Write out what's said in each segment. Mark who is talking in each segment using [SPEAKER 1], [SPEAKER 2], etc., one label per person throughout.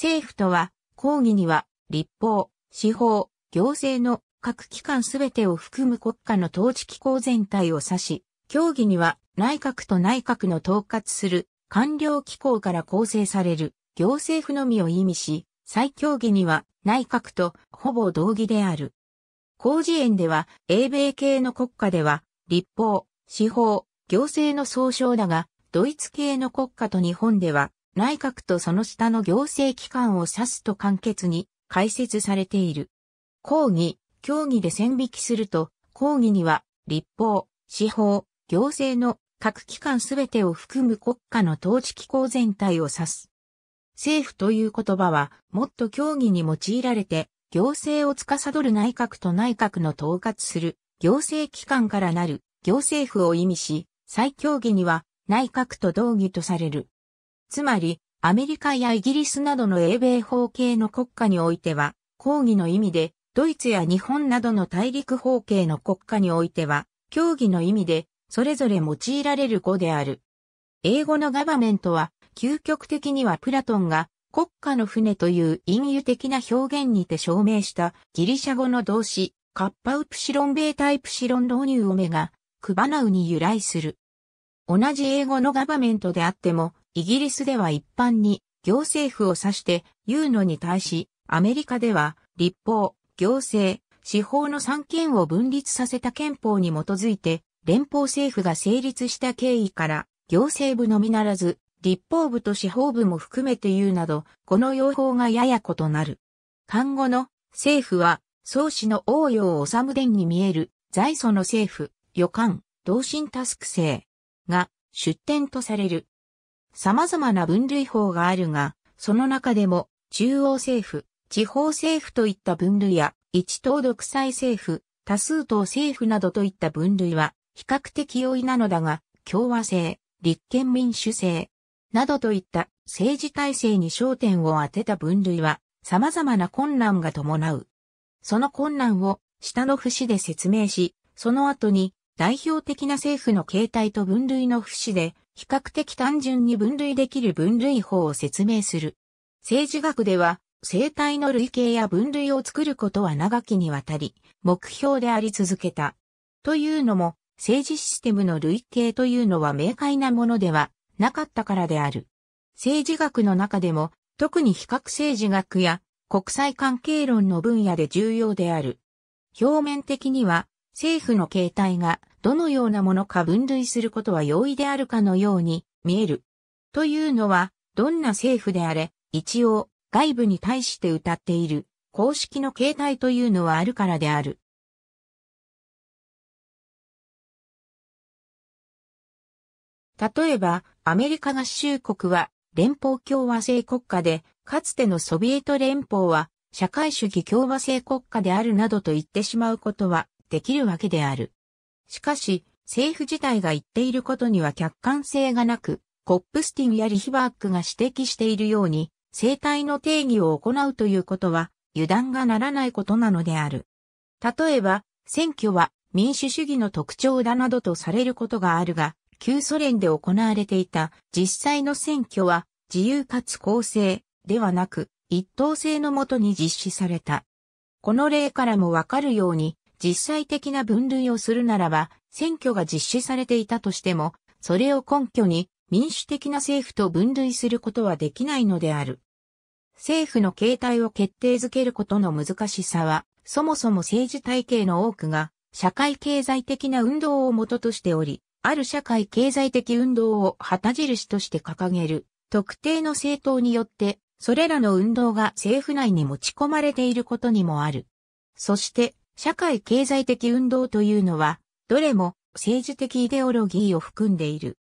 [SPEAKER 1] 政府とは、抗議には、立法、司法、行政の各機関すべてを含む国家の統治機構全体を指し、協議には内閣と内閣の統括する官僚機構から構成される行政府のみを意味し、再協議には内閣とほぼ同義である。工事園では、英米系の国家では、立法、司法、行政の総称だが、ドイツ系の国家と日本では、内閣とその下の行政機関を指すと簡潔に解説されている。抗議、協議で線引きすると、抗議には立法、司法、行政の各機関すべてを含む国家の統治機構全体を指す。政府という言葉はもっと協議に用いられて、行政を司る内閣と内閣の統括する行政機関からなる行政府を意味し、再協議には内閣と同義とされる。つまり、アメリカやイギリスなどの英米方形の国家においては、抗議の意味で、ドイツや日本などの大陸方形の国家においては、協議の意味で、それぞれ用いられる語である。英語のガバメントは、究極的にはプラトンが、国家の船という隠喩的な表現にて証明したギリシャ語の動詞、カッパウプシロンベータイプシロン導入オメが、クバナウに由来する。同じ英語のガバメントであっても、イギリスでは一般に行政府を指して言うのに対し、アメリカでは立法、行政、司法の三権を分立させた憲法に基づいて、連邦政府が成立した経緯から、行政部のみならず、立法部と司法部も含めて言うなど、この用法がやや異なる。漢語の政府は、創始の応用を治伝に見える、在祖の政府、予感、同心タスク制が出典とされる。様々な分類法があるが、その中でも、中央政府、地方政府といった分類や、一党独裁政府、多数党政府などといった分類は、比較的容易なのだが、共和制、立憲民主制、などといった政治体制に焦点を当てた分類は、様々な困難が伴う。その困難を下の節で説明し、その後に代表的な政府の形態と分類の節で比較的単純に分類できる分類法を説明する。政治学では、生態の類型や分類を作ることは長きにわたり、目標であり続けた。というのも、政治システムの類型というのは明快なものではなかったからである。政治学の中でも、特に比較政治学や国際関係論の分野で重要である。表面的には、政府の形態がどのようなものか分類することは容易であるかのように見える。というのは、どんな政府であれ、一応、外部に対して歌っている、公式の形態というのはあるからである。例えば、アメリカ合衆国は連邦共和制国家で、かつてのソビエト連邦は社会主義共和制国家であるなどと言ってしまうことはできるわけである。しかし、政府自体が言っていることには客観性がなく、コップスティンやリヒバークが指摘しているように、生態の定義を行うということは、油断がならないことなのである。例えば、選挙は民主主義の特徴だなどとされることがあるが、旧ソ連で行われていた実際の選挙は自由かつ公正ではなく一党制のもとに実施された。この例からもわかるように実際的な分類をするならば、選挙が実施されていたとしても、それを根拠に民主的な政府と分類することはできないのである。政府の形態を決定づけることの難しさは、そもそも政治体系の多くが社会経済的な運動を元としており、ある社会経済的運動を旗印として掲げる特定の政党によって、それらの運動が政府内に持ち込まれていることにもある。そして、社会経済的運動というのは、どれも政治的イデオロギーを含んでいる。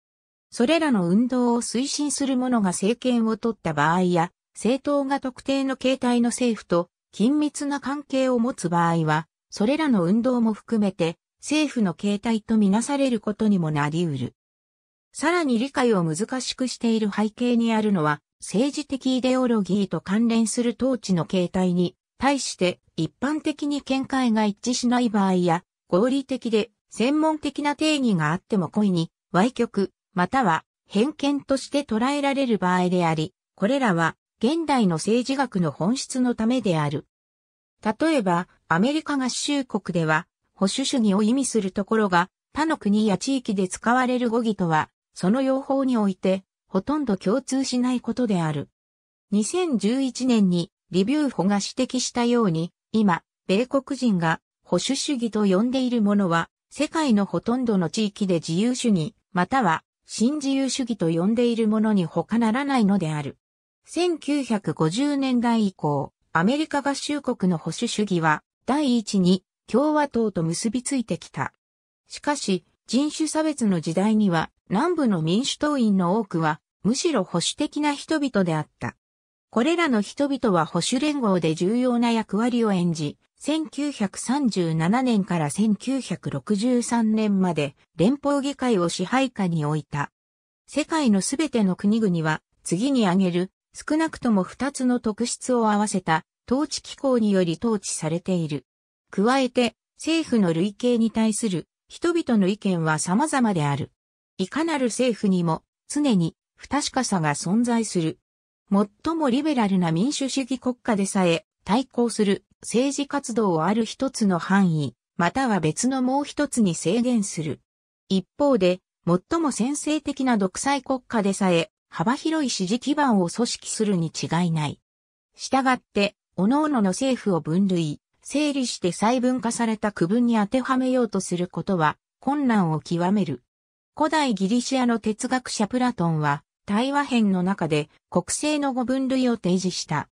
[SPEAKER 1] それらの運動を推進する者が政権を取った場合や、政党が特定の形態の政府と緊密な関係を持つ場合は、それらの運動も含めて政府の形態とみなされることにもなり得る。さらに理解を難しくしている背景にあるのは、政治的イデオロギーと関連する統治の形態に対して一般的に見解が一致しない場合や、合理的で専門的な定義があっても故意に、歪曲、または偏見として捉えられる場合であり、これらは現代の政治学の本質のためである。例えば、アメリカ合衆国では、保守主義を意味するところが、他の国や地域で使われる語義とは、その用法において、ほとんど共通しないことである。2011年にリビューホが指摘したように、今、米国人が保守主義と呼んでいるものは、世界のほとんどの地域で自由主義、または新自由主義と呼んでいるものに他ならないのである。1950年代以降、アメリカ合衆国の保守主義は第一に共和党と結びついてきた。しかし、人種差別の時代には南部の民主党員の多くはむしろ保守的な人々であった。これらの人々は保守連合で重要な役割を演じ、1937年から1963年まで連邦議会を支配下に置いた。世界のすべての国々は次に挙げる少なくとも2つの特質を合わせた統治機構により統治されている。加えて政府の類型に対する人々の意見は様々である。いかなる政府にも常に不確かさが存在する。最もリベラルな民主主義国家でさえ対抗する政治活動をある一つの範囲、または別のもう一つに制限する。一方で、最も先制的な独裁国家でさえ幅広い支持基盤を組織するに違いない。したがって、各々の政府を分類、整理して細分化された区分に当てはめようとすることは困難を極める。古代ギリシアの哲学者プラトンは、対話編の中で国政の5分類を提示した。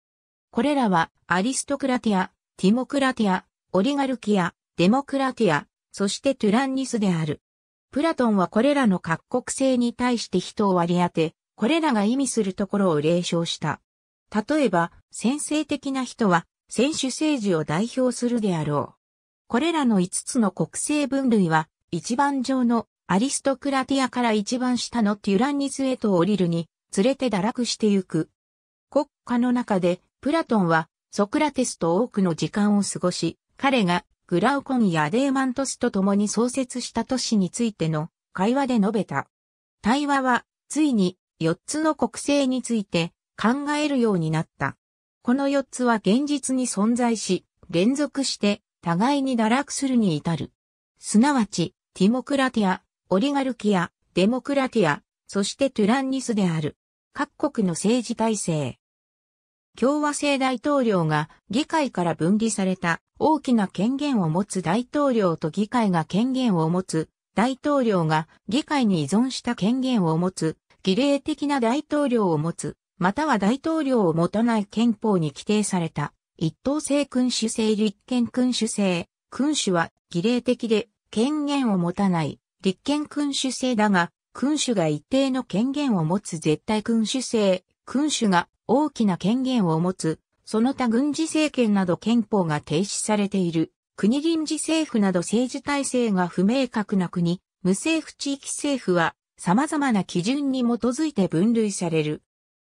[SPEAKER 1] これらはアリストクラティア、ティモクラティア、オリガルキア、デモクラティア、そしてトゥランニスである。プラトンはこれらの各国性に対して人を割り当て、これらが意味するところを霊称した。例えば、先制的な人は、選手政治を代表するであろう。これらの5つの国政分類は、一番上のアリストクラティアから一番下のテュランニスへと降りるに、連れて堕落してゆく。国家の中で、プラトンは、ソクラテスと多くの時間を過ごし、彼が、グラウコンやデーマントスと共に創設した都市についての会話で述べた。対話は、ついに、4つの国政について考えるようになった。この4つは現実に存在し、連続して、互いに堕落するに至る。すなわち、ティモクラティア、オリガルキア、デモクラティア、そしてトゥランニスである。各国の政治体制。共和制大統領が議会から分離された大きな権限を持つ大統領と議会が権限を持つ大統領が議会に依存した権限を持つ儀礼的な大統領を持つまたは大統領を持たない憲法に規定された一党制君主制立憲君主制君主は儀礼的で権限を持たない立憲君主制だが、君主が一定の権限を持つ絶対君主制、君主が大きな権限を持つ、その他軍事政権など憲法が停止されている、国臨時政府など政治体制が不明確な国、無政府地域政府は様々な基準に基づいて分類される。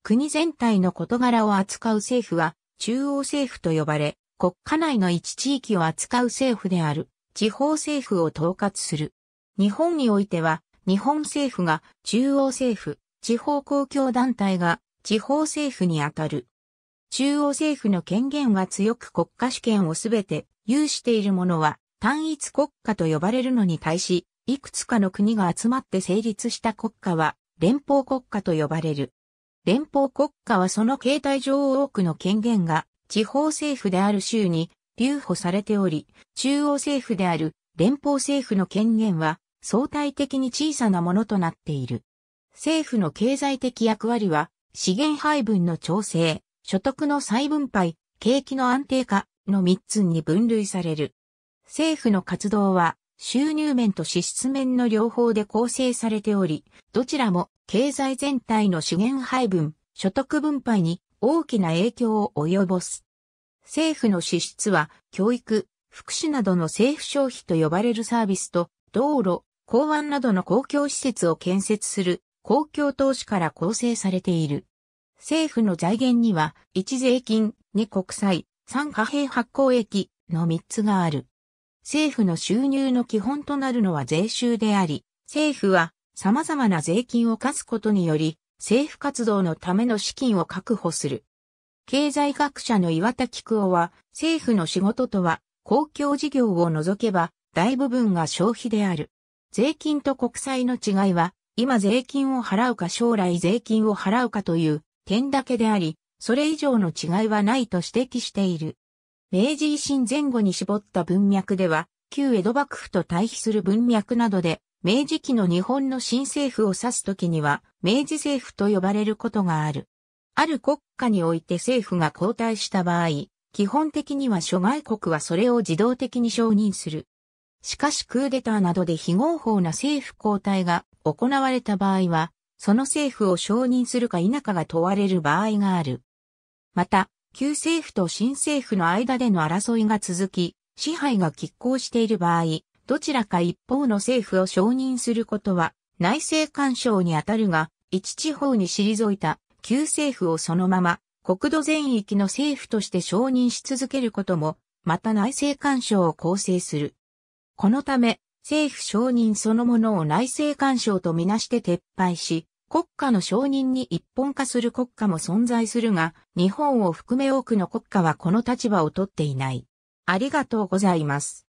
[SPEAKER 1] 国全体の事柄を扱う政府は中央政府と呼ばれ、国家内の一地域を扱う政府である、地方政府を統括する。日本においては、日本政府が中央政府、地方公共団体が地方政府にあたる。中央政府の権限は強く国家主権をすべて有しているものは単一国家と呼ばれるのに対し、いくつかの国が集まって成立した国家は連邦国家と呼ばれる。連邦国家はその形態上多くの権限が地方政府である州に留保されており、中央政府である連邦政府の権限は相対的に小さなものとなっている。政府の経済的役割は、資源配分の調整、所得の再分配、景気の安定化の3つに分類される。政府の活動は、収入面と支出面の両方で構成されており、どちらも経済全体の資源配分、所得分配に大きな影響を及ぼす。政府の支出は教育、福祉などの政府消費と呼ばれるサービスと道路、港湾などの公共施設を建設する公共投資から構成されている。政府の財源には、1税金、2国債、3貨幣発行益の3つがある。政府の収入の基本となるのは税収であり、政府は様々な税金を課すことにより、政府活動のための資金を確保する。経済学者の岩田菊夫は、政府の仕事とは、公共事業を除けば、大部分が消費である。税金と国債の違いは、今税金を払うか将来税金を払うかという点だけであり、それ以上の違いはないと指摘している。明治維新前後に絞った文脈では、旧江戸幕府と対比する文脈などで、明治期の日本の新政府を指すときには、明治政府と呼ばれることがある。ある国家において政府が交代した場合、基本的には諸外国はそれを自動的に承認する。しかしクーデターなどで非合法な政府交代が行われた場合は、その政府を承認するか否かが問われる場合がある。また、旧政府と新政府の間での争いが続き、支配が拮抗している場合、どちらか一方の政府を承認することは内政干渉にあたるが、一地方に退いた旧政府をそのまま国土全域の政府として承認し続けることも、また内政干渉を構成する。このため、政府承認そのものを内政干渉とみなして撤廃し、国家の承認に一本化する国家も存在するが、日本を含め多くの国家はこの立場をとっていない。ありがとうございます。